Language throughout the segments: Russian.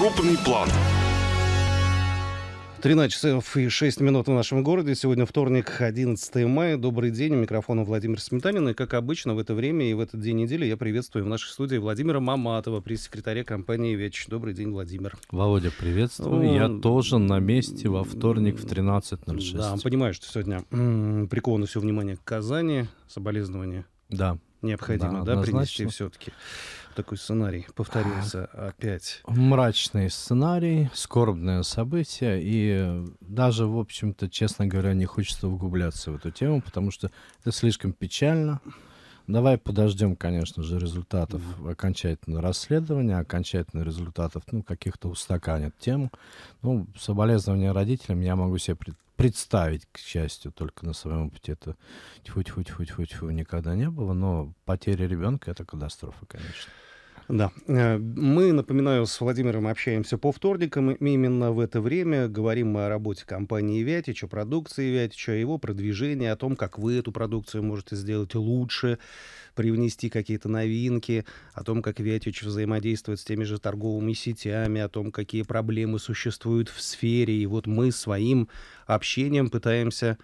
Крупный план. 13 часов и 6 минут в нашем городе. Сегодня вторник, 11 мая. Добрый день. У микрофона Владимир Сметанин. И, как обычно, в это время и в этот день недели я приветствую в нашей студии Владимира Маматова, пресс-секретаря компании «Веч». Добрый день, Владимир. Володя, приветствую. Я ну, тоже на месте во вторник в 13.06. Да, понимаю, что сегодня приковано все внимание к Казани. Соболезнования. Да. Необходимо, да, да принести все-таки такой сценарий повторился опять. Мрачный сценарий, скорбное событие, и даже, в общем-то, честно говоря, не хочется углубляться в эту тему, потому что это слишком печально. Давай подождем, конечно же, результатов mm-hmm. окончательного расследования, окончательных результатов, ну, каких-то устаканят тему. Ну, соболезнования родителям я могу себе пред- представить, к счастью, только на своем пути это тьфу тьфу тьфу тьфу никогда не было, но потеря ребенка — это катастрофа, конечно. Да. Э, мы, напоминаю, с Владимиром общаемся по вторникам. Именно в это время говорим мы о работе компании «Вятич», о продукции «Вятич», о его продвижении, о том, как вы эту продукцию можете сделать лучше, привнести какие-то новинки, о том, как «Вятич» взаимодействует с теми же торговыми сетями, о том, какие проблемы существуют в сфере. И вот мы своим общением пытаемся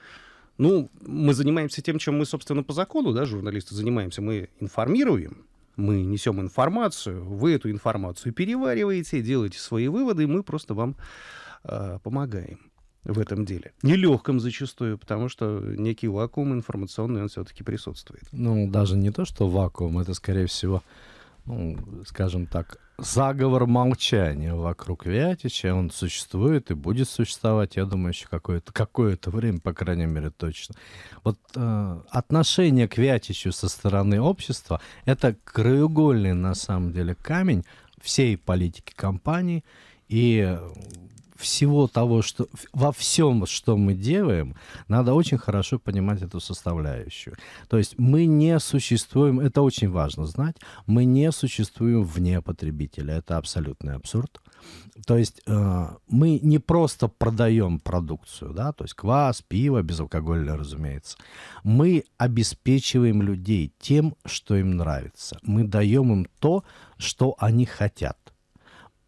ну, мы занимаемся тем, чем мы, собственно, по закону, да, журналисты занимаемся. Мы информируем, мы несем информацию, вы эту информацию перевариваете, делаете свои выводы, и мы просто вам э, помогаем в этом деле. Нелегком зачастую, потому что некий вакуум информационный, он все-таки присутствует. Ну, даже не то, что вакуум, это, скорее всего, ну, скажем так, заговор молчания вокруг Вятича. Он существует и будет существовать, я думаю, еще какое-то какое то время, по крайней мере, точно. Вот э, отношение к Вятичу со стороны общества – это краеугольный, на самом деле, камень всей политики компании. И всего того, что во всем, что мы делаем, надо очень хорошо понимать эту составляющую. То есть мы не существуем, это очень важно знать, мы не существуем вне потребителя. Это абсолютный абсурд. То есть э, мы не просто продаем продукцию, да, то есть квас, пиво, безалкогольное, разумеется. Мы обеспечиваем людей тем, что им нравится. Мы даем им то, что они хотят.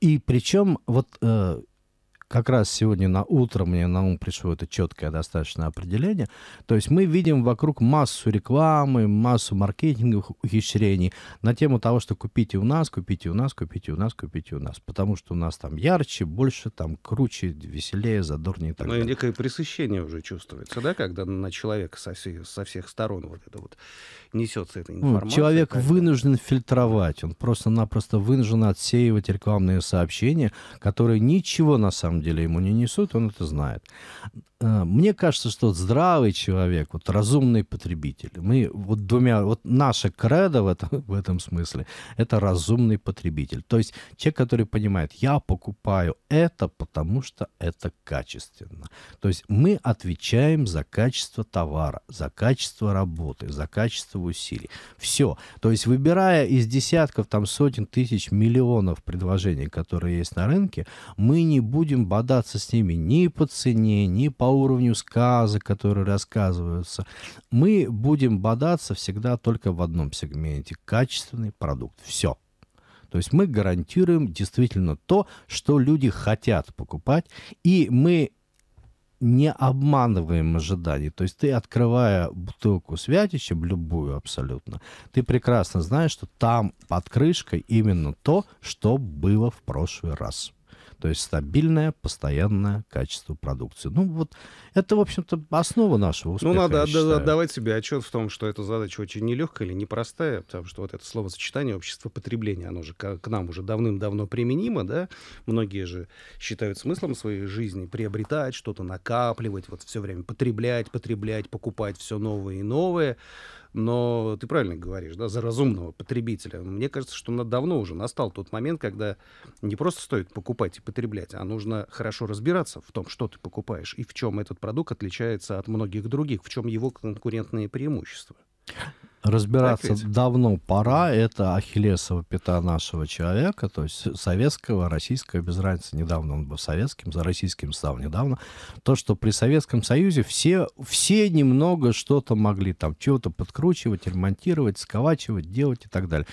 И причем вот э, как раз сегодня на утро мне на ум пришло это четкое достаточно определение. То есть мы видим вокруг массу рекламы, массу маркетинговых ухищрений на тему того, что купите у нас, купите у нас, купите у нас, купите у нас. Потому что у нас там ярче, больше, там круче, веселее, задорнее и так ну, далее. Ну и некое пресыщение уже чувствуется, да, когда на человека со, всей, со всех сторон вот это вот несется эта ну, информация. Человек как вынужден фильтровать, он просто-напросто вынужден отсеивать рекламные сообщения, которые ничего на самом самом деле ему не несут, он это знает. Э, мне кажется, что здравый человек, вот разумный потребитель, мы вот двумя, вот наша кредо в этом, в этом смысле, это разумный потребитель. То есть те, которые понимают, я покупаю это, потому что это качественно. То есть мы отвечаем за качество товара, за качество работы, за качество усилий. Все. То есть выбирая из десятков, там сотен тысяч, миллионов предложений, которые есть на рынке, мы не будем бодаться с ними ни по цене, ни по по уровню сказок, которые рассказываются. Мы будем бодаться всегда только в одном сегменте – качественный продукт. Все. То есть мы гарантируем действительно то, что люди хотят покупать, и мы не обманываем ожиданий. То есть ты, открывая бутылку с любую абсолютно, ты прекрасно знаешь, что там под крышкой именно то, что было в прошлый раз. То есть стабильное, постоянное качество продукции. Ну вот это, в общем-то, основа нашего успеха. Ну надо отда- отдавать себе отчет в том, что эта задача очень нелегкая или непростая, потому что вот это словосочетание общества потребления, оно же к, к нам уже давным-давно применимо, да? Многие же считают смыслом своей жизни приобретать что-то, накапливать, вот все время потреблять, потреблять, покупать все новое и новое. Но ты правильно говоришь, да, за разумного потребителя. Мне кажется, что давно уже настал тот момент, когда не просто стоит покупать и потреблять, а нужно хорошо разбираться в том, что ты покупаешь и в чем этот продукт отличается от многих других, в чем его конкурентные преимущества. Разбираться давно пора. Это Ахиллесова пята нашего человека, то есть советского, российского, без разницы, недавно он был советским, за российским стал недавно. То, что при Советском Союзе все, все немного что-то могли там, чего-то подкручивать, ремонтировать, сковачивать, делать и так далее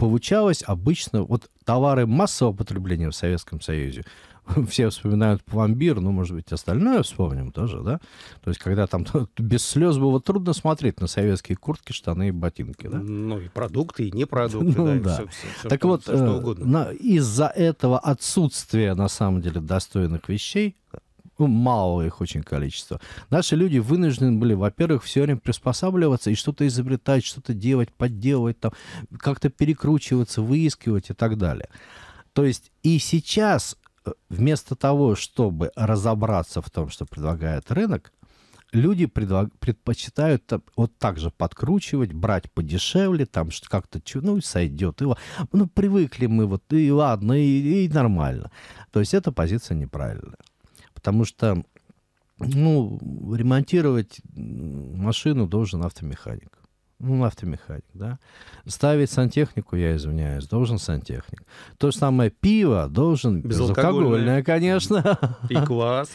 получалось обычно, вот товары массового потребления в Советском Союзе, все вспоминают пломбир, ну, может быть, остальное вспомним тоже, да? То есть, когда там без слез было трудно смотреть на советские куртки, штаны и ботинки, да? Ну, и продукты, и не продукты, ну, да, да. Все, все, все, так что, вот, все, что э, угодно. из-за этого отсутствия, на самом деле, достойных вещей ну, малого их очень количество. Наши люди вынуждены были, во-первых, все время приспосабливаться и что-то изобретать, что-то делать, подделывать, там, как-то перекручиваться, выискивать и так далее. То есть и сейчас э, вместо того, чтобы разобраться в том, что предлагает рынок, люди предлаг... предпочитают там, вот так же подкручивать, брать подешевле, там что как-то, ну, сойдет. И, ну, привыкли мы, вот, и ладно, и, и нормально. То есть эта позиция неправильная. Потому что ну, ремонтировать машину должен автомеханик. Ну, автомеханик, да. Ставить сантехнику, я извиняюсь, должен сантехник. То же самое пиво должен безалкогольное, конечно. И квас.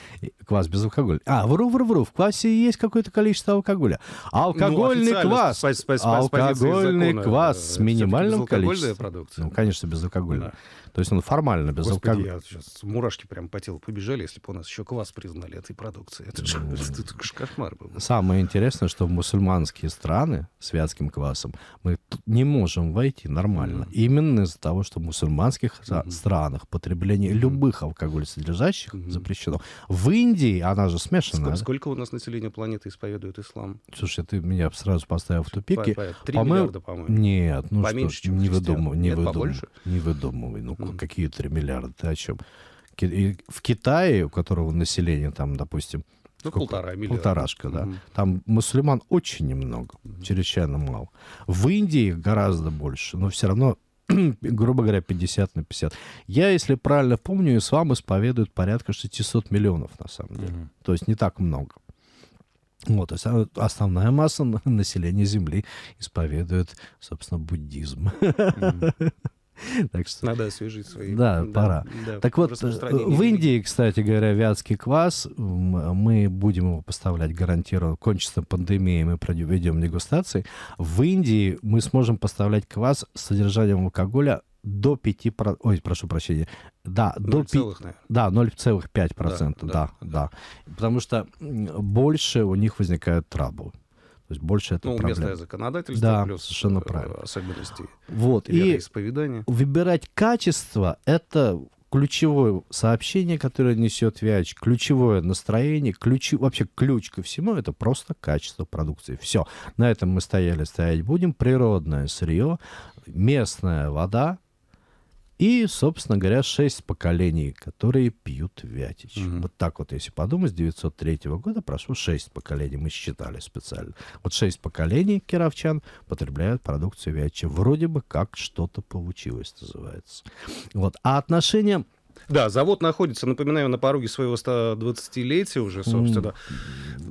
квас безалкогольный. А, вру, вру, вру, в квасе есть какое-то количество алкоголя. Алкогольный ну, квас. Спа- спа- спа- алкогольный квас с минимальным количеством. Продукция. Ну, конечно, безалкогольный. Да. То есть он формально без Господи, алкоголя. я сейчас мурашки прям по телу побежали, если бы у нас еще квас признали этой продукции. Это же, кошмар был. Самое интересное, что в мусульманские страны с вятским квасом мы не можем войти нормально. Именно из-за того, что в мусульманских странах потребление любых алкогольсодержащих содержащих запрещено. В Индии она же смешанная. Сколько, у нас населения планеты исповедует ислам? Слушай, ты меня сразу поставил в тупике. По, миллиарда, по-моему. Нет, ну что, не выдумывай. Не, выдумывай, не выдумывай. Ну, ну, какие 3 миллиарда? Ты о чем? И в Китае, у которого население там, допустим, ну, сколько? полтора миллиарда. Полторашка, да. Угу. Там мусульман очень немного, угу. чрезвычайно мало. В Индии гораздо больше, но все равно, грубо говоря, 50 на 50. Я, если правильно помню, ислам исповедует порядка 600 миллионов, на самом деле. Угу. То есть не так много. Вот, то а есть основная масса населения Земли исповедует, собственно, буддизм. Mm-hmm. Так что, Надо освежить свои. Да, да пора. Да, так вот, э, в Индии, кстати говоря, вятский квас, мы будем его поставлять гарантированно. Кончится пандемия, мы проведем дегустации. В Индии мы сможем поставлять квас с содержанием алкоголя до 5%, ой, прошу прощения, да, 0, до 5, целых, да, 0,5%, да да, да, да, да. Потому что больше у них возникает трабы. То есть больше это ну, проблема. местное законодательство да, плюс совершенно э, правильно. особенности вот. и исповедания. Выбирать качество — это ключевое сообщение, которое несет Вяч, ключевое настроение, ключ, вообще ключ ко всему — это просто качество продукции. Все. На этом мы стояли, стоять будем. Природное сырье, местная вода, и, собственно говоря, шесть поколений, которые пьют Вятич. Угу. Вот так вот, если подумать, с 903 года прошло шесть поколений, мы считали специально. Вот шесть поколений кировчан потребляют продукцию Вятича. Вроде бы как что-то получилось, называется. Вот. А отношения... Да, завод находится, напоминаю, на пороге своего 120-летия уже, собственно.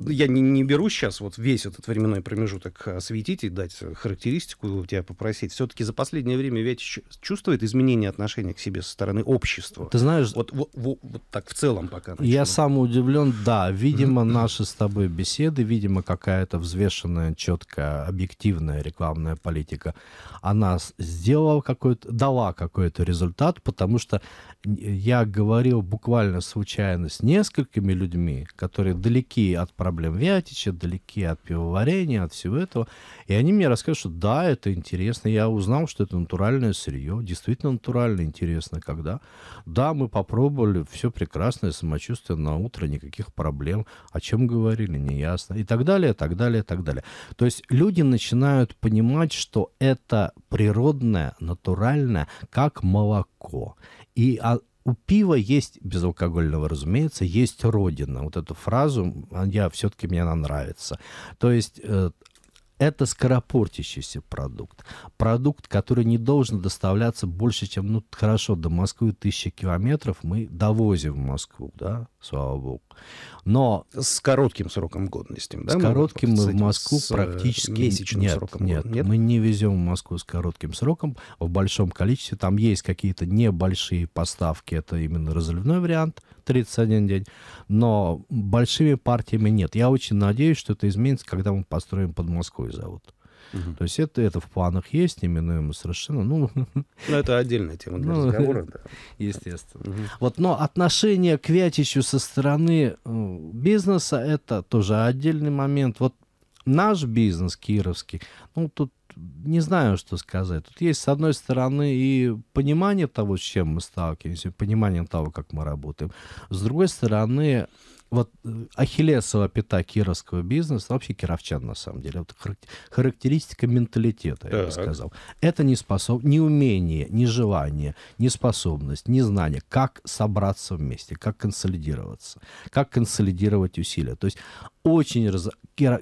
Я не, не беру сейчас вот весь этот временной промежуток осветить и дать характеристику, у тебя попросить. Все-таки за последнее время ведь чувствует изменение отношения к себе со стороны общества? Ты знаешь... Вот, вот, вот, вот так в целом пока. Начну. Я сам удивлен, да. Видимо, наши с тобой беседы, видимо, какая-то взвешенная, четкая, объективная рекламная политика, она сделала какой-то, дала какой-то результат, потому что э, я говорил буквально случайно с несколькими людьми, которые далеки от проблем Вятича, далеки от пивоварения, от всего этого. И они мне рассказывают, что да, это интересно. Я узнал, что это натуральное сырье. Действительно натурально интересно, когда. Да, мы попробовали, все прекрасное самочувствие на утро, никаких проблем. О чем говорили, неясно. И так далее, так далее, так далее. То есть люди начинают понимать, что это природное, натуральное, как молоко. И а, у пива есть, безалкогольного, разумеется, есть родина. Вот эту фразу, я все-таки мне она нравится. То есть э, это скоропортящийся продукт. Продукт, который не должен доставляться больше, чем, ну, хорошо, до Москвы тысяча километров мы довозим в Москву, да, слава богу. Но... С коротким сроком годности, да? С коротким мы, мы в Москву с э, практически... Месячным нет, сроком нет, нет, мы не везем в Москву с коротким сроком в большом количестве. Там есть какие-то небольшие поставки, это именно разливной вариант – 31 день, но большими партиями нет. Я очень надеюсь, что это изменится, когда мы построим под Москвой завод. Угу. То есть это, это в планах есть, неминуемо совершенно. Ну, ну это отдельная тема для ну, разговора. Да. Естественно. Угу. Вот, но отношение к Вятичу со стороны э, бизнеса это тоже отдельный момент. Вот наш бизнес кировский, ну тут не знаю, что сказать. Тут есть, с одной стороны, и понимание того, с чем мы сталкиваемся, понимание того, как мы работаем. С другой стороны, вот э, ахиллесова пята кировского бизнеса, вообще кировчан на самом деле, вот характеристика менталитета, я так. бы сказал. Это не способ, не умение, не желание, не способность, не знание, как собраться вместе, как консолидироваться, как консолидировать усилия. То есть очень раз...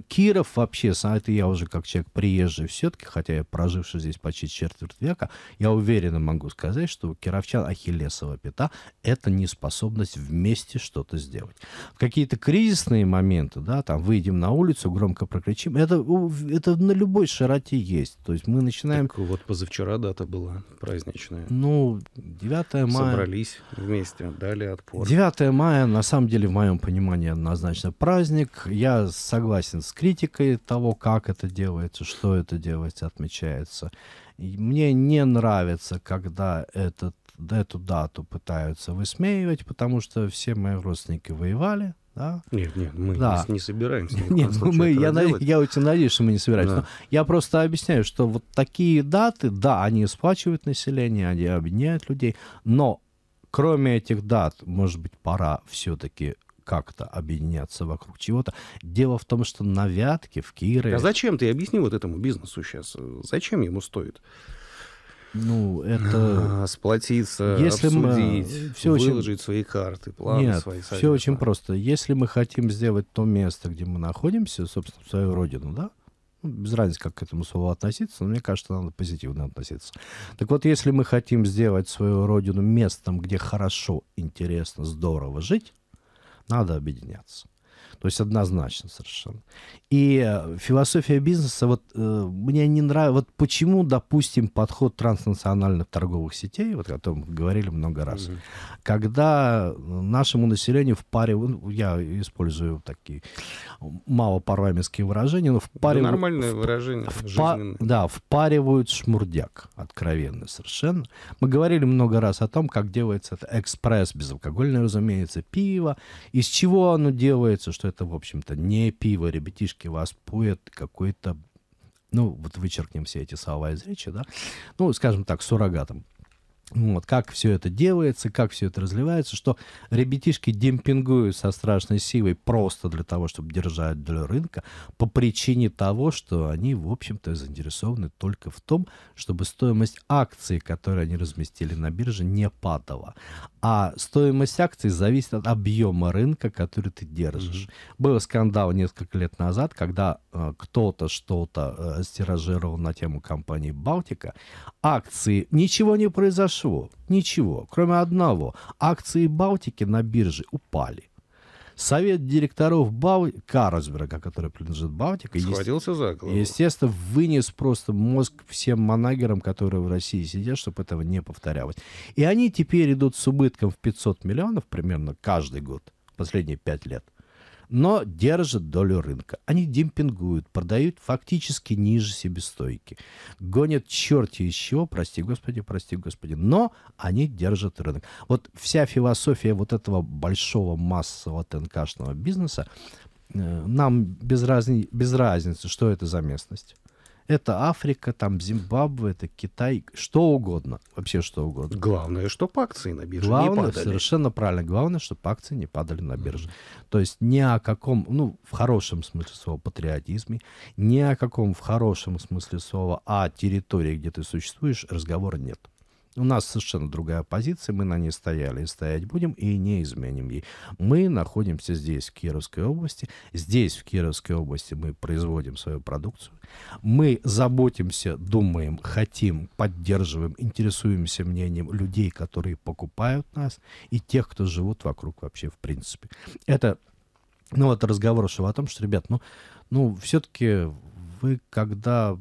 Киров вообще, а это я уже как человек приезжий все-таки, хотя я проживший здесь почти четверть века, я уверенно могу сказать, что у кировчан ахиллесова пята – это неспособность вместе что-то сделать. Какие-то кризисные моменты, да, там выйдем на улицу, громко прокричим, это, это на любой широте есть. То есть мы начинаем... Так вот позавчера дата была праздничная. Ну, 9 мая... Собрались вместе, дали отпор. 9 мая, на самом деле, в моем понимании, однозначно праздник я согласен с критикой того, как это делается, что это делается, отмечается. мне не нравится, когда этот, эту дату пытаются высмеивать, потому что все мои родственники воевали, да? Нет, нет, мы да. не, собираемся. Нет, мы, я, на, я очень надеюсь, что мы не собираемся. Да. я просто объясняю, что вот такие даты, да, они сплачивают население, они объединяют людей, но кроме этих дат, может быть, пора все-таки как-то объединяться вокруг чего-то. Дело в том, что на Вятке, в Кире... А зачем ты объясни вот этому бизнесу сейчас? Зачем ему стоит? Ну, это... А, сплотиться, Если обсудить, мы... все выложить очень... свои карты, планы Нет, свои. все очень просто. Если мы хотим сделать то место, где мы находимся, собственно, свою родину, да, ну, без разницы, как к этому слову относиться, но мне кажется, надо позитивно относиться. Так вот, если мы хотим сделать свою родину местом, где хорошо, интересно, здорово жить, надо объединяться. То есть однозначно совершенно. И э, философия бизнеса, вот э, мне не нравится, вот почему, допустим, подход транснациональных торговых сетей, вот о том говорили много раз, mm-hmm. когда э, нашему населению в паре, ну, я использую такие э, мало парламентские выражения, но в паре... Да, нормальное в, выражение, в, па, Да, впаривают шмурдяк, откровенно совершенно. Мы говорили много раз о том, как делается это экспресс, безалкогольное, разумеется, пиво, из чего оно делается, что это, в общем-то, не пиво. Ребятишки, вас поет какой-то ну, вот вычеркнем все эти слова из речи, да, ну, скажем так, суррогатом. Ну вот, как все это делается, как все это разливается, что ребятишки демпингуют со страшной силой просто для того, чтобы держать для рынка, по причине того, что они, в общем-то, заинтересованы только в том, чтобы стоимость акций, которые они разместили на бирже, не падала. А стоимость акций зависит от объема рынка, который ты держишь. Mm-hmm. Был скандал несколько лет назад, когда э, кто-то что-то э, стиражировал на тему компании «Балтика», акции, ничего не произошло, произошло? Ничего, кроме одного. Акции Балтики на бирже упали. Совет директоров бал Карлсберга, который принадлежит Балтике, схватился е... за голову. Естественно, вынес просто мозг всем манагерам, которые в России сидят, чтобы этого не повторялось. И они теперь идут с убытком в 500 миллионов примерно каждый год, последние пять лет но держат долю рынка. Они демпингуют, продают фактически ниже себестойки. Гонят черти из чего, прости господи, прости господи, но они держат рынок. Вот вся философия вот этого большого массового ТНКшного бизнеса, э, нам без, разни, без разницы, что это за местность. Это Африка, там Зимбабве, это Китай, что угодно, вообще что угодно. Главное, чтобы акции на бирже Главное, не падали. Совершенно правильно. Главное, чтобы акции не падали на бирже. Mm-hmm. То есть ни о каком, ну, в хорошем смысле слова патриотизме, ни о каком в хорошем смысле слова о территории, где ты существуешь, разговора нет. У нас совершенно другая позиция, мы на ней стояли и стоять будем, и не изменим ей. Мы находимся здесь, в Кировской области. Здесь, в Кировской области, мы производим свою продукцию. Мы заботимся, думаем, хотим, поддерживаем, интересуемся мнением людей, которые покупают нас, и тех, кто живут вокруг вообще в принципе. Это, ну, вот разговор шел о том, что, ребят, ну, ну все-таки вы, когда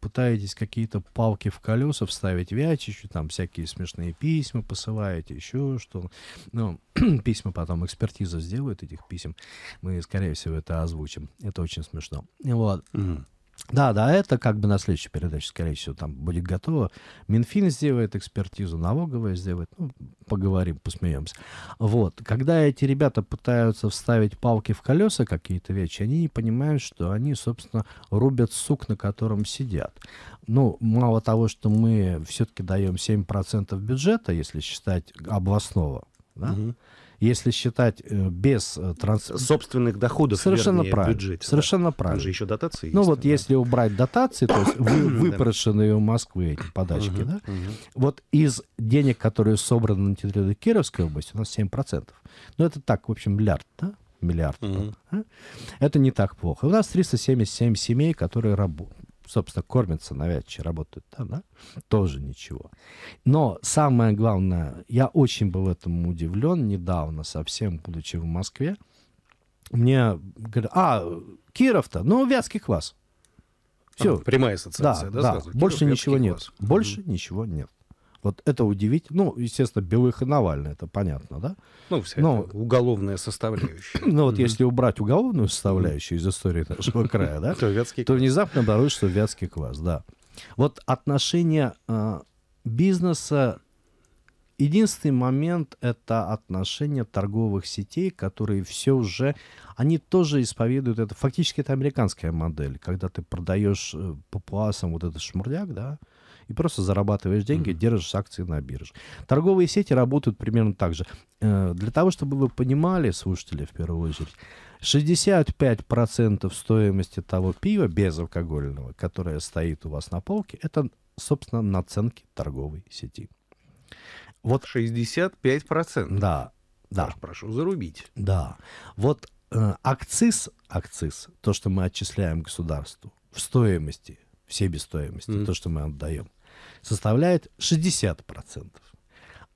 пытаетесь какие-то палки в колеса вставить Вячичу, там всякие смешные письма посылаете, еще что. Ну, письма потом экспертиза сделают этих писем. Мы, скорее всего, это озвучим. Это очень смешно. Вот. Mm-hmm. Да, да, это как бы на следующей передаче, скорее всего, там будет готово. Минфин сделает экспертизу, налоговая сделает. Ну, поговорим, посмеемся. Вот. Когда эти ребята пытаются вставить палки в колеса какие-то вещи, они не понимают, что они, собственно, рубят сук, на котором сидят. Ну, мало того, что мы все-таки даем 7% бюджета, если считать обоснованно, да? Угу. Если считать э, без э, транс... собственных доходов, совершенно вернее, правильно, бюджете, совершенно да. правильно. же еще дотации. Ну есть, вот да. если убрать дотации, то есть вы, выпрошенные у Москвы эти подачки, угу, да, угу. вот из денег, которые собраны на территории Кировской области, у нас 7%. Ну это так, в общем, миллиард, да, миллиард. Угу. Да? Это не так плохо. У нас 377 семей, которые работают собственно, кормятся навязчиво работают там, да? Тоже ничего. Но самое главное, я очень был этому удивлен недавно, совсем будучи в Москве. Мне говорят, а, Киров-то, ну, вятский квас. Все. А, прямая ассоциация, да? да, да. Сразу. Больше Киров, ничего нет. Квас. Больше mm-hmm. ничего нет. Вот это удивительно. Ну, естественно, Белых и Навальный, это понятно, да? Ну, вся Но, уголовная составляющая. Ну, вот если убрать уголовную составляющую из истории нашего края, да, то внезапно что вятский квас, да. Вот отношение а, бизнеса Единственный момент – это отношения торговых сетей, которые все уже, они тоже исповедуют это. Фактически это американская модель, когда ты продаешь э, папуасам вот этот шмурляк, да, и просто зарабатываешь деньги, mm-hmm. держишь акции на бирже. Торговые сети работают примерно так же. Э, для того, чтобы вы понимали, слушатели, в первую очередь, 65% стоимости того пива безалкогольного, которое стоит у вас на полке, это, собственно, наценки торговой сети. Вот 65%. Да, да. Прошу, прошу зарубить. Да. Вот э, акциз, акциз, то, что мы отчисляем государству в стоимости, в себестоимости, mm. то, что мы отдаем, составляет 60%.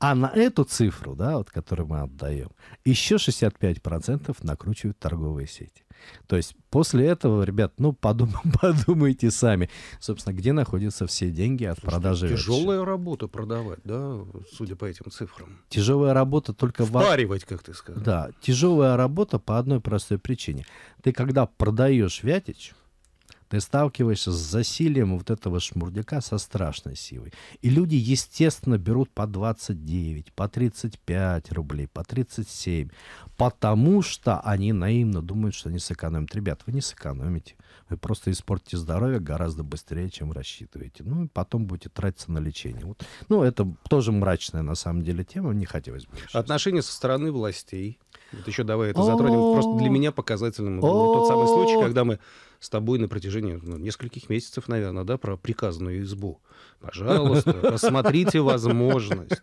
А на эту цифру, да, вот, которую мы отдаем, еще 65% накручивают торговые сети. То есть после этого, ребят, ну подум, подумайте сами, собственно, где находятся все деньги от Слушайте, продажи. Тяжелая вещи. работа продавать, да, судя по этим цифрам. Тяжелая работа только... Впаривать, в... как ты сказал. Да, тяжелая работа по одной простой причине. Ты когда продаешь вятич, ты сталкиваешься с засилием вот этого шмурдяка со страшной силой. И люди, естественно, берут по 29, по 35 рублей, по 37, потому что они наивно думают, что они сэкономят. Ребят, вы не сэкономите. Вы просто испортите здоровье гораздо быстрее, чем рассчитываете. Ну, и потом будете тратиться на лечение. Вот. Ну, это тоже мрачная, на самом деле, тема. Не хотелось бы. Отношения со стороны властей. Вот еще давай это затронем. Просто для меня показательным. Тот самый случай, когда мы с тобой на протяжении ну, нескольких месяцев, наверное, да, про приказную избу. Пожалуйста, рассмотрите возможность.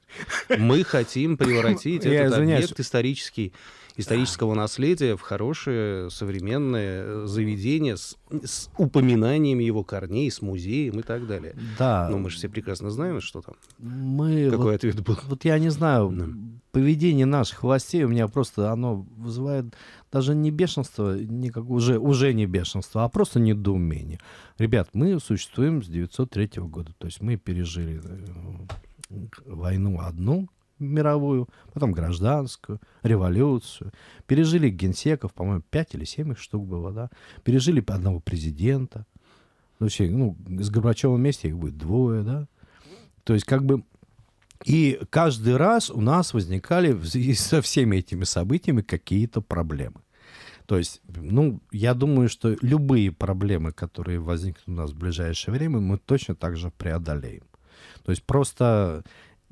Мы хотим превратить этот объект исторический исторического наследия в хорошее современное э, заведение с, с упоминанием его корней, с музеем и так далее. Да. Но мы же все прекрасно знаем, что там. Мы Какой вот, ответ был? Вот я не знаю. Да. Поведение наших властей у меня просто оно вызывает даже не бешенство, не как уже, уже не бешенство, а просто недоумение. Ребят, мы существуем с 903 года, то есть мы пережили э, войну одну, мировую, потом гражданскую, революцию. Пережили генсеков, по-моему, 5 или 7 их штук было, да. Пережили одного президента. Вообще, ну, с Горбачевым вместе их будет двое, да. То есть, как бы и каждый раз у нас возникали со всеми этими событиями какие-то проблемы. То есть, ну, я думаю, что любые проблемы, которые возникнут у нас в ближайшее время, мы точно так же преодолеем. То есть просто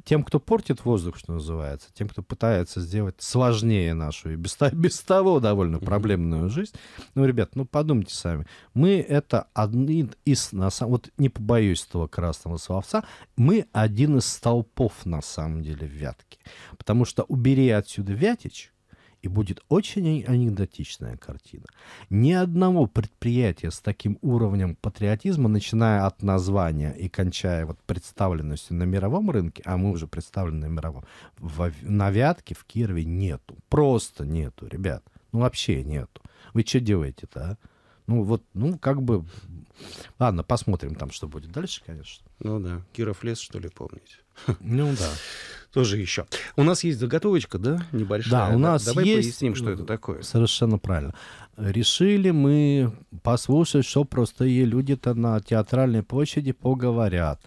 тем, кто портит воздух, что называется, тем, кто пытается сделать сложнее нашу и без, без того довольно проблемную жизнь. Ну, ребят, ну подумайте сами. Мы это одни из, на самом, вот не побоюсь этого красного словца, мы один из столпов на самом деле в Вятке. Потому что убери отсюда Вятич, и будет очень анекдотичная картина. Ни одного предприятия с таким уровнем патриотизма, начиная от названия и кончая вот представленностью на мировом рынке, а мы уже представлены на мировом, в, на Вятке, в Кирове нету. Просто нету, ребят. Ну вообще нету. Вы что делаете-то, а? Ну, вот, ну, как бы... Ладно, посмотрим там, что будет дальше, конечно. Ну да, Киров лес, что ли, помнить? Ну да. Тоже еще. У нас есть заготовочка, да, небольшая? Да, у нас Давай есть... поясним, что это такое. Совершенно правильно. Решили мы послушать, что простые люди-то на театральной площади поговорят.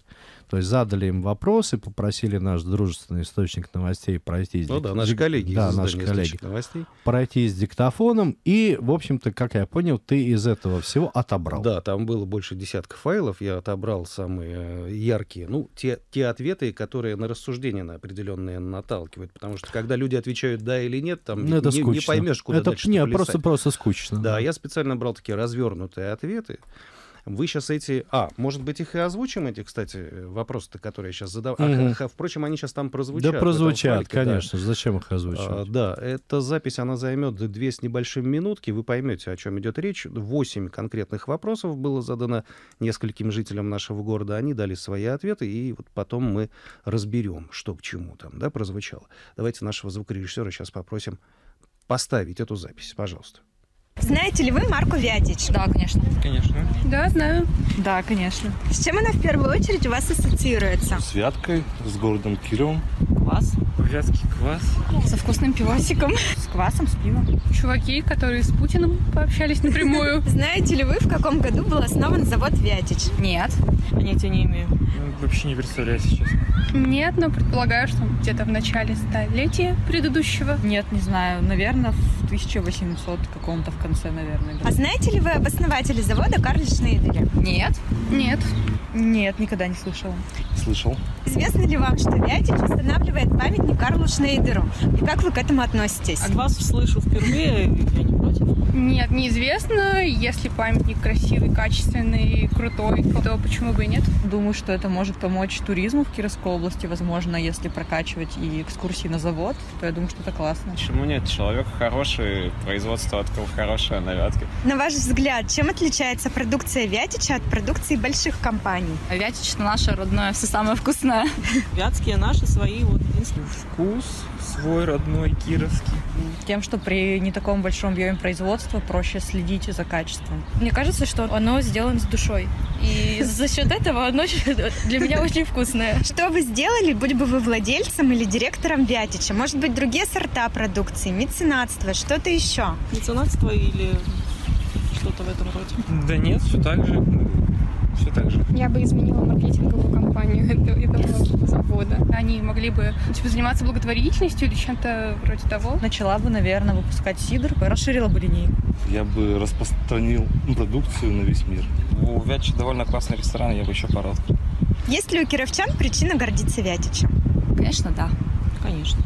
То есть задали им вопросы, попросили наш дружественный источник новостей пройти... Ну да, наши коллеги. Да, наши коллеги. Новостей. Пройти с диктофоном. И, в общем-то, как я понял, ты из этого всего отобрал. Да, там было больше десятка файлов. Я отобрал самые э, яркие. Ну, те, те ответы, которые на рассуждение на определенные наталкивают. Потому что, когда люди отвечают «да» или «нет», там ну, это не, скучно. не поймешь, куда это, дальше Нет, просто-просто скучно. Да, я специально брал такие развернутые ответы. Вы сейчас эти... А, может быть, их и озвучим, эти, кстати, вопросы-то, которые я сейчас задавал. Mm-hmm. А, впрочем, они сейчас там прозвучат. Да, прозвучат, файлике, конечно. Да. Зачем их озвучивать? А, да, эта запись, она займет две с небольшим минутки. Вы поймете, о чем идет речь. Восемь конкретных вопросов было задано нескольким жителям нашего города. Они дали свои ответы, и вот потом мы разберем, что к чему там, да, прозвучало. Давайте нашего звукорежиссера сейчас попросим поставить эту запись, пожалуйста. Знаете ли вы Марку Вятич? Да, конечно. Конечно. Да, знаю. Да, конечно. С чем она в первую очередь у вас ассоциируется? С Вяткой, с городом Кировом квас. Бурятский квас. Со вкусным пивасиком. С квасом, с пивом. Чуваки, которые с Путиным пообщались напрямую. Знаете ли вы, в каком году был основан завод Вятич? Нет. Понятия не имею. Ну, вообще не представляю сейчас. Нет, но предполагаю, что где-то в начале столетия предыдущего. Нет, не знаю. Наверное, в 1800 каком-то в конце, наверное. А знаете ли вы об основателе завода карточные игры? Нет. Нет. Нет, никогда не слышала. Слышал. Известно ли вам, что Вятич устанавливает памятник Карлу Шнейдеру? И как вы к этому относитесь? От вас слышу впервые, я не нет, неизвестно. Если памятник красивый, качественный, крутой, то почему бы и нет? Думаю, что это может помочь туризму в Кировской области. Возможно, если прокачивать и экскурсии на завод, то я думаю, что это классно. Почему нет? Человек хороший, производство открыл хорошие на На ваш взгляд, чем отличается продукция Вятича от продукции больших компаний? Вятич – это наше родное, все самое вкусное. Вятские наши свои, вот единственный вкус, свой родной кировский. Тем, что при не таком большом объеме производства проще следить за качеством. Мне кажется, что оно сделано с душой. И за счет этого оно для меня очень вкусное. Что вы сделали, будь бы вы владельцем или директором Вятича? Может быть, другие сорта продукции, меценатство, что-то еще? Меценатство или что-то в этом роде? Да нет, все так же все так же. Я бы изменила маркетинговую компанию этого, завода. Они могли бы типа, заниматься благотворительностью или чем-то вроде того. Начала бы, наверное, выпускать сидр, расширила бы линейку. Я бы распространил продукцию на весь мир. У Вятича довольно классный ресторан, я бы еще пару открыл. Есть ли у кировчан причина гордиться Вятичем? Конечно, да. Конечно.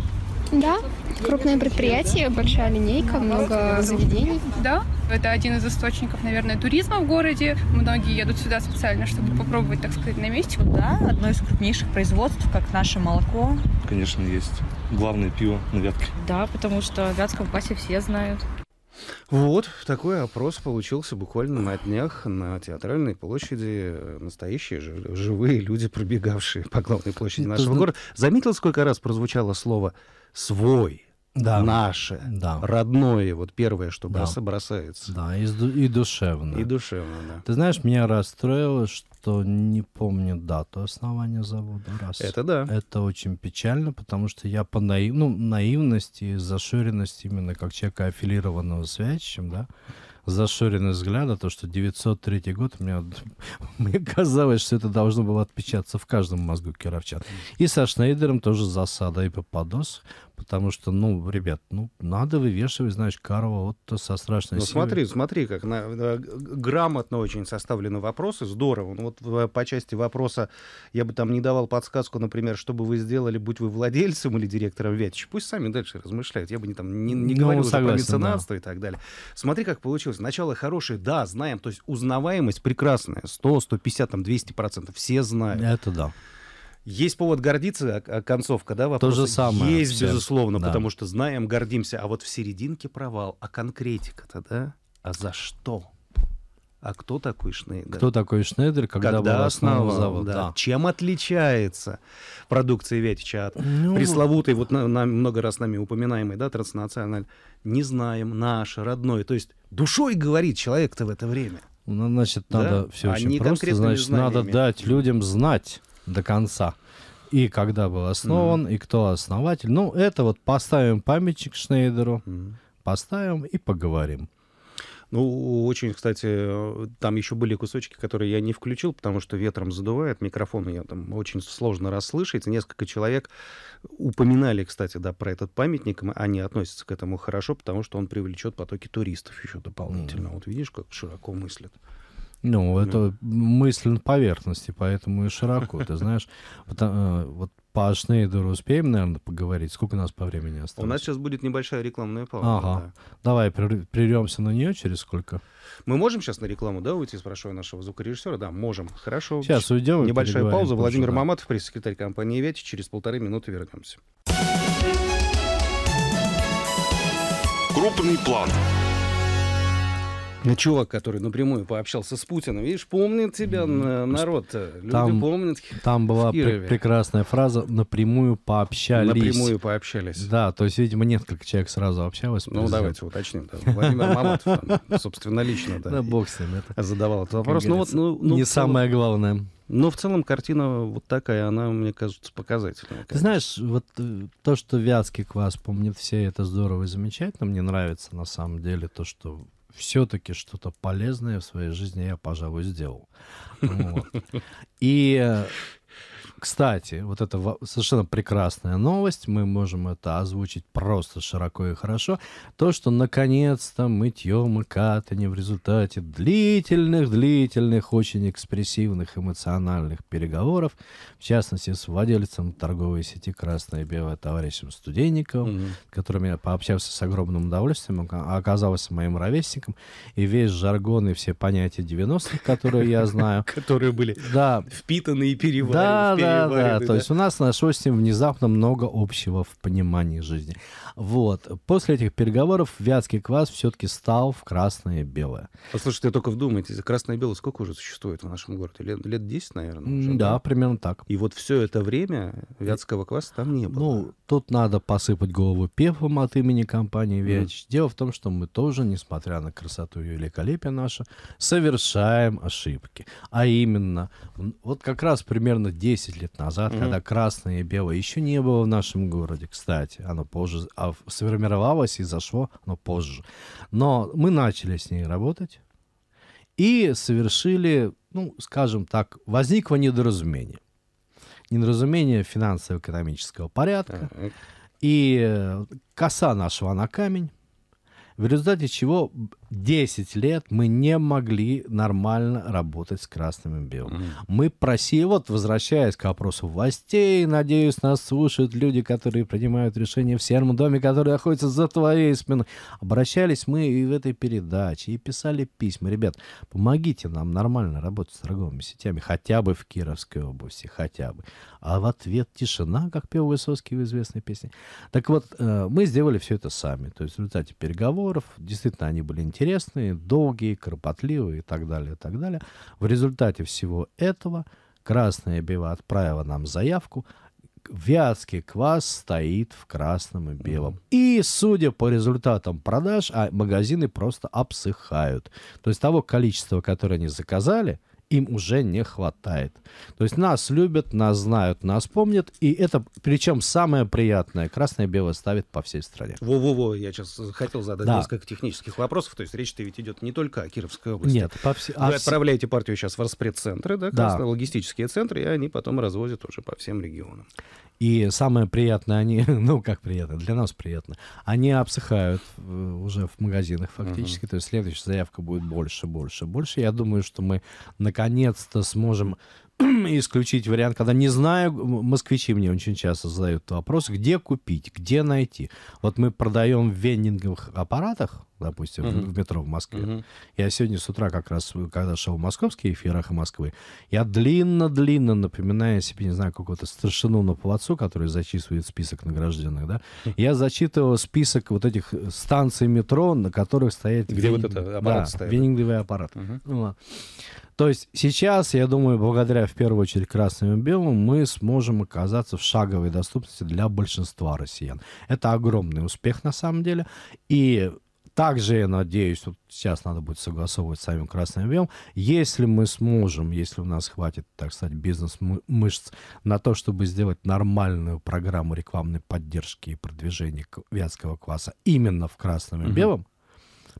Да? Крупное предприятие, большая линейка, много заведений. Да, это один из источников, наверное, туризма в городе. Многие едут сюда специально, чтобы попробовать, так сказать, на месте. Да, одно из крупнейших производств, как наше молоко. Конечно, есть. Главное пиво на вятке. Да, потому что о вятском квасе все знают. Вот такой опрос получился буквально на днях на театральной площади. Настоящие живые люди, пробегавшие по главной площади нашего города. Заметил, сколько раз прозвучало слово свой, да. наше, да. родное, вот первое, что да. бросается. Да, и, и душевно. И душевно, да. Ты знаешь, меня расстроило, что не помню дату основания завода. Раз. Это да. Это очень печально, потому что я по наив... ну, наивности, зашоренности именно как человека аффилированного с да, зашоренность взгляда, то, что 903 год, мне, мне казалось, что это должно было отпечататься в каждом мозгу кировчан. И со Шнейдером тоже засада и попадос, потому что, ну, ребят, ну, надо вывешивать, знаешь, Карова вот то со страшной Ну, силой. смотри, смотри, как на, на, э, грамотно очень составлены вопросы, здорово. Ну, вот э, по части вопроса я бы там не давал подсказку, например, что бы вы сделали, будь вы владельцем или директором Вятич. Пусть сами дальше размышляют. Я бы не, там, не, не ну, говорил согласен, про меценатство да. и так далее. Смотри, как получилось получилось. Начало хорошее, да, знаем. То есть узнаваемость прекрасная. 100, 150, там 200 процентов. Все знают. Это да. Есть повод гордиться, а, а концовка, да, вопрос? То же самое. Есть, все. безусловно, да. потому что знаем, гордимся. А вот в серединке провал, а конкретика-то, да? А за что? А кто такой Шнейдер? Кто такой Шнейдер, когда, когда был основан, завод? Да. Да. Чем отличается продукция Ветича от ну... пресловутой, вот на, на, много раз нами упоминаемой, да, транснациональ? Не знаем, наш, родной. То есть душой говорит человек-то в это время. Ну, значит, надо да? все очень просто. Значит, надо дать людям знать до конца. И когда был основан, mm-hmm. и кто основатель. Ну, это вот поставим памятник Шнейдеру, mm-hmm. поставим и поговорим. Ну, очень, кстати, э, там еще были кусочки, которые я не включил, потому что ветром задувает микрофон, я там очень сложно расслышать. Несколько человек упоминали, кстати, да, про этот памятник, они относятся к этому хорошо, потому что он привлечет потоки туристов еще дополнительно. Mm. Вот видишь, как широко мыслят. Ну, ну. это yeah. мысль на поверхности, поэтому и широко, ты знаешь. Потому, э, вот по Шнейдеру успеем, наверное, поговорить? Сколько у нас по времени осталось? У нас сейчас будет небольшая рекламная пауза. Ага. Да. Давай прервемся на нее через сколько? Мы можем сейчас на рекламу, да, уйти, спрашиваю нашего звукорежиссера? Да, можем. Хорошо. Сейчас уйдем. Небольшая пауза. Больше, Владимир да. Маматов, пресс-секретарь компании «Вети». Через полторы минуты вернемся. Крупный план ну, чувак, который напрямую пообщался с Путиным, видишь, помнит тебя народ. Э, люди там, помнят. Там была пр- прекрасная фраза «напрямую пообщались». Напрямую пообщались. Да, то есть, видимо, несколько человек сразу общалось. Ну, давайте уточним. Да. Владимир Мамонтов, там, собственно, лично да, да, бог с ним, это, задавал этот вопрос. Ну, вот, ну, ну, не самое главное. Но ну, в целом картина вот такая, она, мне кажется, показательная. Конечно. Ты знаешь, вот э, то, что вязкий квас помнит все, это здорово и замечательно. Мне нравится, на самом деле, то, что все-таки что-то полезное в своей жизни я, пожалуй, сделал. И э, кстати, вот это совершенно прекрасная новость, мы можем это озвучить просто широко и хорошо, то, что наконец-то мытье мыкатани в результате длительных-длительных, очень экспрессивных эмоциональных переговоров, в частности, с владельцем торговой сети «Красное и белое» товарищем Студенниковым, угу. с которым я пообщался с огромным удовольствием, а, оказался моим ровесником, и весь жаргон и все понятия 90-х, которые я знаю... Которые были впитаны и переварены. Да, да, да, да, то есть у нас нашлось с ним внезапно много общего в понимании жизни. Вот. После этих переговоров вятский квас все-таки стал в красное и белое. Послушайте, только вдумайтесь, красное и белое сколько уже существует в нашем городе? Лет, лет 10, наверное? Уже, да, да, примерно так. И вот все это время вятского кваса там не было. Ну, тут надо посыпать голову пеплом от имени компании ВИАЧ. Mm. Дело в том, что мы тоже, несмотря на красоту и великолепие наше, совершаем ошибки. А именно, вот как раз примерно 10 лет назад, mm-hmm. когда красное и белое еще не было в нашем городе, кстати. Оно позже а сформировалось и зашло, но позже. Но мы начали с ней работать и совершили, ну, скажем так, возникло недоразумение. Недоразумение финансово-экономического порядка. Mm-hmm. И э, коса нашла на камень, в результате чего 10 лет мы не могли нормально работать с красным и белым. Mm. Мы просили, вот возвращаясь к вопросу властей, надеюсь, нас слушают люди, которые принимают решения в Сером доме, которые находятся за твоей спиной. Обращались мы и в этой передаче, и писали письма. Ребят, помогите нам нормально работать с торговыми сетями, хотя бы в Кировской области, хотя бы. А в ответ тишина, как пел Высоцкий в известной песне. Так вот, э, мы сделали все это сами. То есть в результате переговоров, действительно, они были интересны интересные, долгие, кропотливые и так далее, и так далее. В результате всего этого Красная Бева отправила нам заявку, вятский квас стоит в красном и белом. И, судя по результатам продаж, а магазины просто обсыхают. То есть того количества, которое они заказали, им уже не хватает. То есть нас любят, нас знают, нас помнят, и это, причем самое приятное, красное и белое ставит по всей стране. Во-во-во, я сейчас хотел задать да. несколько технических вопросов, то есть речь-то ведь идет не только о Кировской области. Нет, по всей... Вы а отправляете все... партию сейчас в распредцентры, да, да. логистические центры, и они потом развозят уже по всем регионам. И самое приятное, они, ну как приятно, для нас приятно, они обсыхают э, уже в магазинах фактически, uh-huh. то есть следующая заявка будет больше, больше, больше. Я думаю, что мы на наконец-то сможем исключить вариант, когда не знаю, москвичи мне очень часто задают вопрос, где купить, где найти. Вот мы продаем в вендинговых аппаратах, допустим, uh-huh. в метро в Москве. Uh-huh. Я сегодня с утра как раз, когда шел в московский эфир «Эхо Москвы», я длинно-длинно, напоминаю себе, не знаю, какого-то старшину на плацу, который зачитывает список награжденных, да, uh-huh. я зачитывал список вот этих станций метро, на которых стоят... Где вен... вот это аппарат да, стоит. венинговый аппарат. Uh-huh. Ну, То есть сейчас, я думаю, благодаря в первую очередь красным и белым, мы сможем оказаться в шаговой доступности для большинства россиян. Это огромный успех на самом деле. И также, я надеюсь, вот сейчас надо будет согласовывать с самим Красным Белым, если мы сможем, если у нас хватит, так сказать, бизнес-мышц на то, чтобы сделать нормальную программу рекламной поддержки и продвижения вятского кваса именно в Красном и Белом, угу.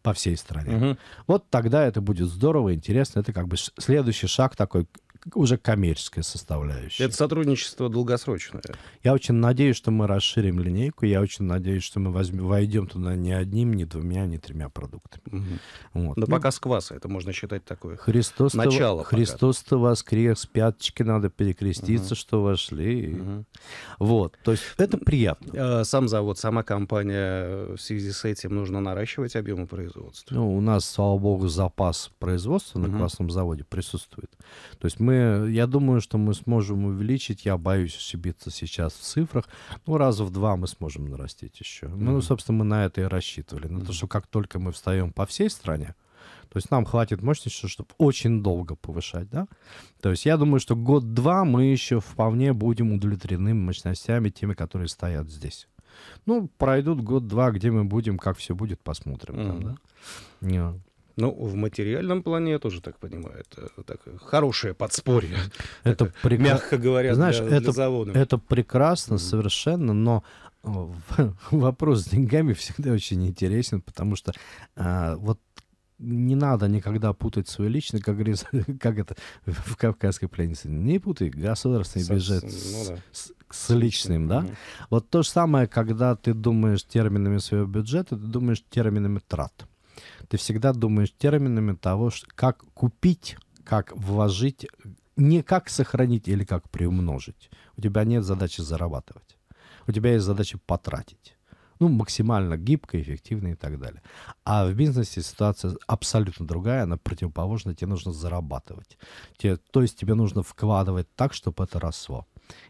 по всей стране. Угу. Вот тогда это будет здорово, интересно. Это как бы следующий шаг такой уже коммерческая составляющая. Это сотрудничество долгосрочное. Я очень надеюсь, что мы расширим линейку. Я очень надеюсь, что мы возьмем, войдем туда не одним, не двумя, не тремя продуктами. Угу. Вот. Но ну, пока с кваса, это можно считать такое Христос начало. Христос то воскрес, пяточки надо перекреститься, угу. что вошли. Угу. Вот, то есть это приятно. А, сам завод, сама компания э, в связи с этим нужно наращивать объемы производства. Ну, у нас, слава богу, запас производства на угу. квасном заводе присутствует. То есть мы мы, я думаю, что мы сможем увеличить, я боюсь ошибиться сейчас в цифрах, ну, раза в два мы сможем нарастить еще. Mm-hmm. Ну, собственно, мы на это и рассчитывали. На mm-hmm. то, что как только мы встаем по всей стране, то есть нам хватит мощности, чтобы очень долго повышать, да? То есть я думаю, что год-два мы еще вполне будем удовлетворены мощностями, теми, которые стоят здесь. Ну, пройдут год-два, где мы будем, как все будет, посмотрим. Mm-hmm. Там, да? Yeah. Ну, в материальном плане я тоже так понимаю. Это так, хорошее подспорье. Это так, прекра... Мягко говоря, Знаешь, для, это, для завода. Это прекрасно mm-hmm. совершенно, но э, вопрос с деньгами всегда очень интересен, потому что а, вот не надо никогда путать свое личное, как, говорится, как это в «Кавказской пленнице». Не путай государственный Со, бюджет ну, с, да. с, с личным, да? Mm-hmm. Вот то же самое, когда ты думаешь терминами своего бюджета, ты думаешь терминами трат ты всегда думаешь терминами того, как купить, как вложить, не как сохранить или как приумножить. У тебя нет задачи зарабатывать. У тебя есть задача потратить. Ну, максимально гибко, эффективно и так далее. А в бизнесе ситуация абсолютно другая, она противоположна, тебе нужно зарабатывать. Тебе, то есть тебе нужно вкладывать так, чтобы это росло.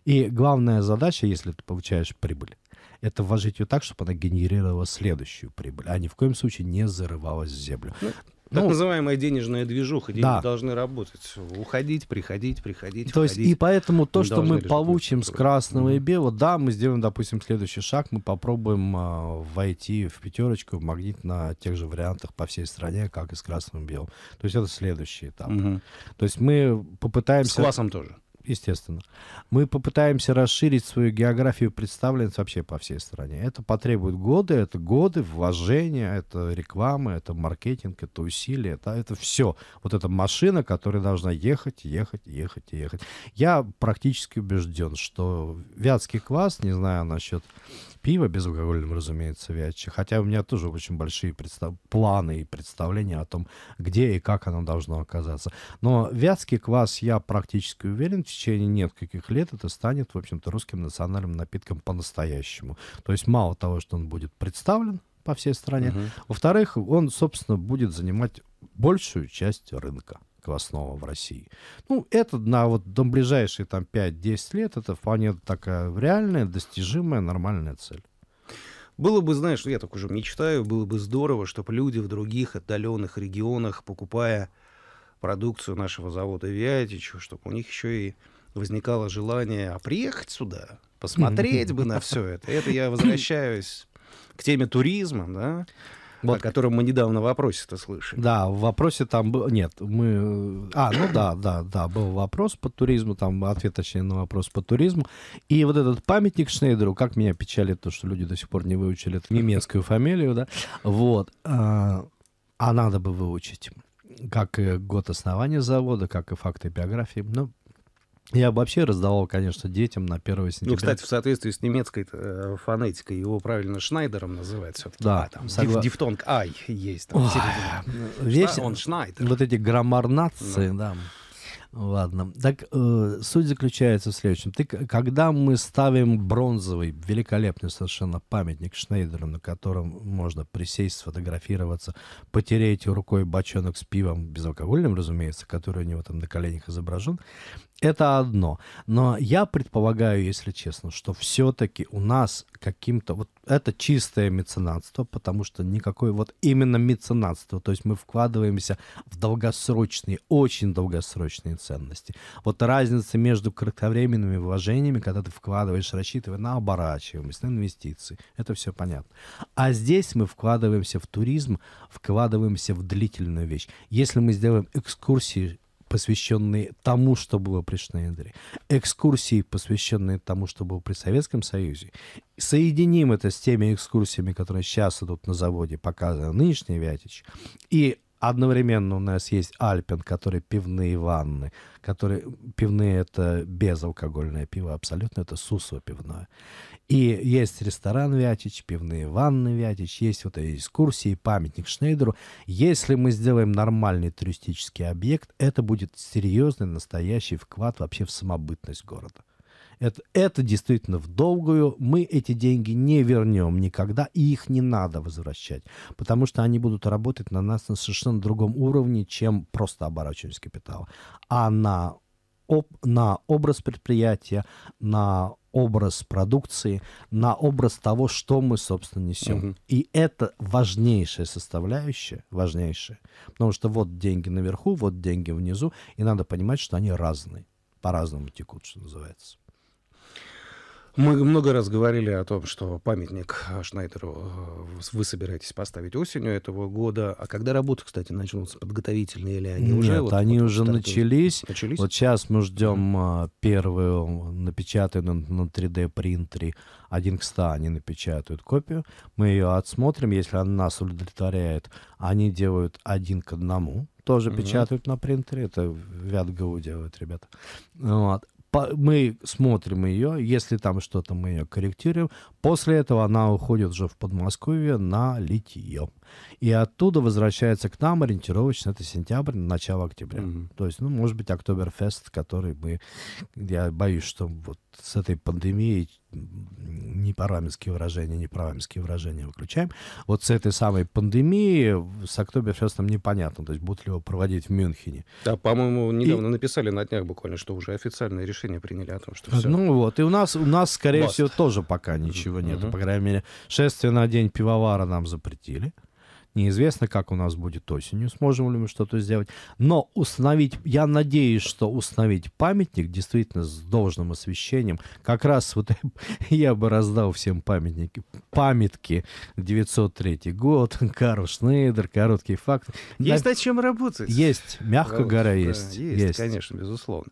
И главная задача, если ты получаешь прибыль, это вложить ее так, чтобы она генерировала следующую прибыль, а ни в коем случае не зарывалась в землю. Ну, ну, так ну, называемая денежная движуха. Деньги да. должны работать. Уходить, приходить, приходить, То уходить. есть, и поэтому то, мы что мы получим с красного mm-hmm. и белого, да, мы сделаем, допустим, следующий шаг, мы попробуем э, войти в пятерочку, в магнит на тех же вариантах по всей стране, как и с красным и белым. То есть, это следующий этап. Mm-hmm. То есть, мы попытаемся... С классом тоже естественно. Мы попытаемся расширить свою географию представленность вообще по всей стране. Это потребует годы, это годы вложения, это реклама, это маркетинг, это усилия, это, это все. Вот эта машина, которая должна ехать, ехать, ехать, ехать. Я практически убежден, что Вятский класс, не знаю насчет пиво безалкогольным, разумеется, вятче. Хотя у меня тоже очень большие представ... планы и представления о том, где и как оно должно оказаться. Но вятский квас, я практически уверен, в течение нескольких лет это станет, в общем-то, русским национальным напитком по-настоящему. То есть мало того, что он будет представлен по всей стране, угу. во-вторых, он, собственно, будет занимать большую часть рынка квасного в России. Ну, это на вот до ближайшие там 5-10 лет, это вполне такая реальная, достижимая, нормальная цель. Было бы, знаешь, я так уже мечтаю, было бы здорово, чтобы люди в других отдаленных регионах, покупая продукцию нашего завода вятич, чтобы у них еще и возникало желание а приехать сюда, посмотреть бы на все это. Это я возвращаюсь к теме туризма, да? вот. о котором мы недавно в вопросе-то слышали. Да, в вопросе там был... Нет, мы... А, ну да, да, да, был вопрос по туризму, там ответ, точнее, на вопрос по туризму. И вот этот памятник Шнейдеру, как меня печалит то, что люди до сих пор не выучили эту немецкую фамилию, да, вот. А, а надо бы выучить как и год основания завода, как и факты биографии. Ну, я бы вообще раздавал, конечно, детям на 1 ну, сентября. Ну, кстати, в соответствии с немецкой э, фонетикой его правильно Шнайдером называют все-таки. Да, а, там согла... дифтонг «ай» есть там Ой, весь... Он Шнайдер. Вот эти граммарнации, да. да. Ладно. Так, э, суть заключается в следующем. Ты, когда мы ставим бронзовый, великолепный совершенно памятник Шнейдеру, на котором можно присесть, сфотографироваться, потереть рукой бочонок с пивом, безалкогольным, разумеется, который у него там на коленях изображен, это одно. Но я предполагаю, если честно, что все-таки у нас каким-то... Вот это чистое меценатство, потому что никакой... Вот именно меценатство. То есть мы вкладываемся в долгосрочные, очень долгосрочные ценности. Вот разница между кратковременными вложениями, когда ты вкладываешь, рассчитывая на оборачиваемость, на инвестиции, это все понятно. А здесь мы вкладываемся в туризм, вкладываемся в длительную вещь. Если мы сделаем экскурсии посвященные тому, что было при Шнейдере, экскурсии, посвященные тому, что было при Советском Союзе. Соединим это с теми экскурсиями, которые сейчас идут на заводе, показаны нынешний Вятич, и Одновременно у нас есть Альпен, который пивные ванны, которые пивные это безалкогольное пиво, абсолютно это сусо пивное. И есть ресторан Вятич, пивные ванны Вятич, есть вот эти экскурсии, памятник Шнейдеру. Если мы сделаем нормальный туристический объект, это будет серьезный настоящий вклад вообще в самобытность города. Это, это действительно в долгую. Мы эти деньги не вернем никогда, и их не надо возвращать, потому что они будут работать на нас на совершенно другом уровне, чем просто оборачиваясь капитала. А на, об, на образ предприятия, на образ продукции, на образ того, что мы, собственно, несем. Угу. И это важнейшая составляющая, важнейшая. Потому что вот деньги наверху, вот деньги внизу, и надо понимать, что они разные, по-разному текут, что называется. Мы много раз говорили о том, что памятник а, Шнайдеру э, вы собираетесь поставить осенью этого года. А когда работы, кстати, начнутся подготовительные или они Нет, уже? Вот, они вот, уже вот, начались. начались. Вот сейчас мы ждем mm а, первую напечатанную на 3D принтере один к 100 они напечатают копию. Мы ее отсмотрим, если она нас удовлетворяет, они делают один к одному тоже mm-hmm. печатают на принтере, это Вятгау делают ребята. Вот мы смотрим ее, если там что-то мы ее корректируем. После этого она уходит уже в Подмосковье на литье и оттуда возвращается к нам ориентировочно это сентябрь, начало октября. Mm-hmm. То есть, ну, может быть, Октоберфест, который мы, я боюсь, что вот с этой пандемией не парламентские выражения, не парламентские выражения выключаем. Вот с этой самой пандемией с Октоберфестом непонятно, то есть будут ли его проводить в Мюнхене. Да, по-моему, недавно и... написали на днях буквально, что уже официальное решение приняли о том, что все. Ну вот, и у нас, у нас скорее Баст. всего, тоже пока ничего mm-hmm. По крайней мере, шествие на день пивовара нам запретили. Неизвестно, как у нас будет осенью, сможем ли мы что-то сделать. Но установить, я надеюсь, что установить памятник действительно с должным освещением. Как раз вот я бы раздал всем памятники, памятки 903 год, Карл Шнейдер, короткий факт. Есть над чем работать. Есть, мягко Работа, говоря, есть, да, есть. Есть, конечно, безусловно.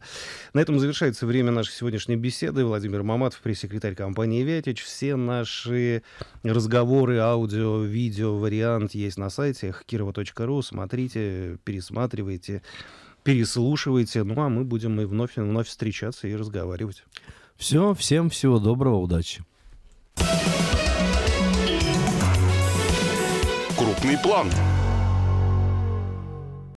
На этом завершается время нашей сегодняшней беседы. Владимир Маматов, пресс-секретарь компании «Вятич». Все наши разговоры, аудио, видео, вариант есть есть на сайте kirova.ru. Смотрите, пересматривайте, переслушивайте. Ну, а мы будем и вновь и вновь встречаться и разговаривать. Все, всем всего доброго, удачи. Крупный план.